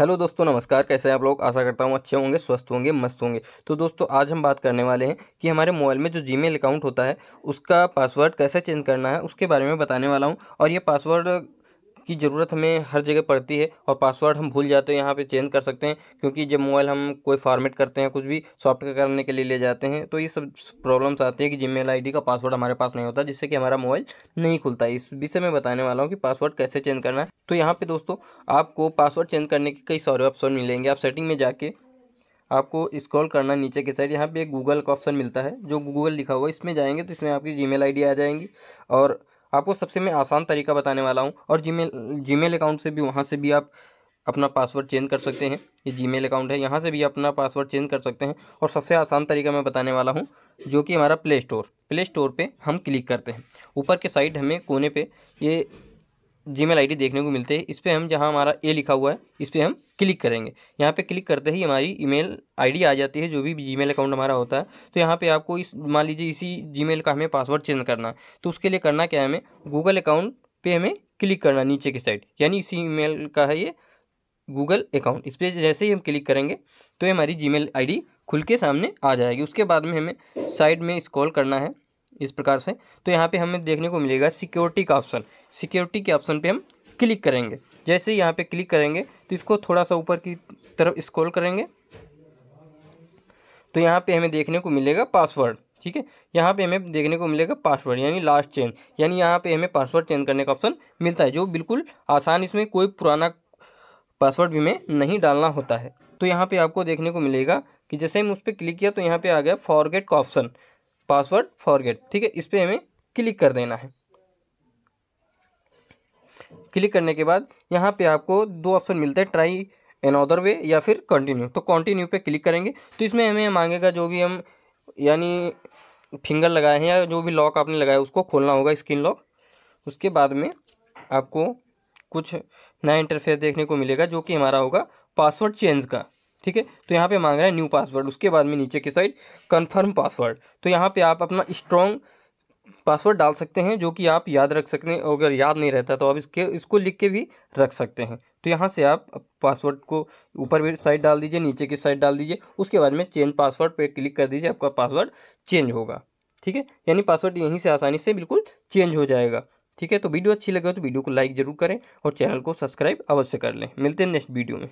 hello दोस्तों नमस्कार कैसे हैं आप लोग आशा करता हूँ अच्छे होंगे स्वस्थ होंगे मस्त होंगे तो दोस्तों आज हम बात करने वाले हैं कि हमारे मोबाइल में जो जीमेल अकाउंट होता है उसका पासवर्ड कैसे चेंज करना है उसके बारे में बताने वाला हूँ और ये पासवर्ड की ज़रूरत हमें हर जगह पड़ती है और पासवर्ड हम भूल जाते हैं यहाँ पे चेंज कर सकते हैं क्योंकि जब मोबाइल हम कोई फॉर्मेट करते हैं कुछ भी सॉफ्टवेयर करने के लिए ले जाते हैं तो ये सब प्रॉब्लम्स आती है कि जी मेल का पासवर्ड हमारे पास नहीं होता जिससे कि हमारा मोबाइल नहीं खुलता इस विषय में बताने वाला हूँ कि पासवर्ड कैसे चेंज करना है तो यहाँ पर दोस्तों आपको पासवर्ड चेंज करने के कई सारे ऑप्शन मिलेंगे आप सेटिंग में जाके आपको स्क्रॉल करना नीचे के साइड यहाँ पे गूगल का ऑप्शन मिलता है जो गूगल लिखा हुआ है इसमें जाएंगे तो इसमें आपकी जीमेल आईडी आ जाएंगी और आपको सबसे मैं आसान तरीका बताने वाला हूँ और जी मेल अकाउंट से भी वहाँ से भी आप अपना पासवर्ड चेंज कर सकते हैं ये मेल अकाउंट है यहाँ से भी अपना पासवर्ड चेंज कर सकते हैं और सबसे आसान तरीका मैं बताने वाला हूँ जो कि हमारा प्ले स्टोर प्ले स्टोर पर हम क्लिक करते हैं ऊपर के साइड हमें कोने पर ये जीमेल आईडी देखने को मिलते हैं इस पर हम जहाँ हमारा ए लिखा हुआ है इस पर हम क्लिक करेंगे यहाँ पे क्लिक करते ही हमारी ईमेल आईडी आ जाती है जो भी जीमेल अकाउंट हमारा होता है तो यहाँ पे आपको इस मान लीजिए इसी जीमेल का हमें पासवर्ड चेंज करना है तो उसके लिए करना क्या है हमें गूगल अकाउंट पे हमें क्लिक करना नीचे की साइड यानी इसी ई का है ये गूगल अकाउंट इस पर जैसे ही हम क्लिक करेंगे तो हमारी जी मेल खुल के सामने आ जाएगी उसके बाद में हमें साइड में इस्कॉल करना है इस प्रकार से तो यहाँ पे हमें देखने को मिलेगा सिक्योरिटी का ऑप्शन सिक्योरिटी के ऑप्शन पे हम क्लिक करेंगे जैसे यहाँ पे क्लिक करेंगे तो इसको थोड़ा सा ऊपर की तरफ स्क्रॉल करेंगे तो यहाँ पे हमें देखने को मिलेगा पासवर्ड ठीक है यहाँ पे हमें देखने को मिलेगा पासवर्ड यानी लास्ट चेंज यानी यहाँ पे हमें पासवर्ड चेंज करने का ऑप्शन मिलता है जो बिल्कुल आसान इसमें कोई पुराना पासवर्ड भी हमें नहीं डालना होता है तो यहाँ पे आपको देखने को मिलेगा कि जैसे हम उस पर क्लिक किया तो यहाँ पे आ गया फॉरगेट का ऑप्शन पासवर्ड फॉरगेट ठीक है इस पर हमें क्लिक कर देना है क्लिक करने के बाद यहाँ पे आपको दो ऑप्शन मिलते हैं ट्राई एन अदर वे या फिर कंटिन्यू तो कंटिन्यू पे क्लिक करेंगे तो इसमें हमें मांगेगा जो भी हम यानी फिंगर लगाए हैं या जो भी लॉक आपने लगाया उसको खोलना होगा स्क्रीन लॉक उसके बाद में आपको कुछ नया इंटरफेस देखने को मिलेगा जो कि हमारा होगा पासवर्ड चेंज का ठीक है तो यहाँ पे मांग रहा है न्यू पासवर्ड उसके बाद में नीचे की साइड कन्फर्म पासवर्ड तो यहाँ पे आप अपना स्ट्रॉन्ग पासवर्ड डाल सकते हैं जो कि आप याद रख सकते हैं अगर याद नहीं रहता तो आप इसके इसको लिख के भी रख सकते हैं तो यहाँ से आप पासवर्ड को ऊपर भी साइड डाल दीजिए नीचे की साइड डाल दीजिए उसके बाद में चेंज पासवर्ड पर क्लिक कर दीजिए आपका पासवर्ड चेंज होगा ठीक है यानी पासवर्ड यहीं से आसानी से बिल्कुल चेंज हो जाएगा ठीक है तो वीडियो अच्छी लगे तो वीडियो को लाइक जरूर करें और चैनल को सब्सक्राइब अवश्य कर लें मिलते हैं नेक्स्ट वीडियो में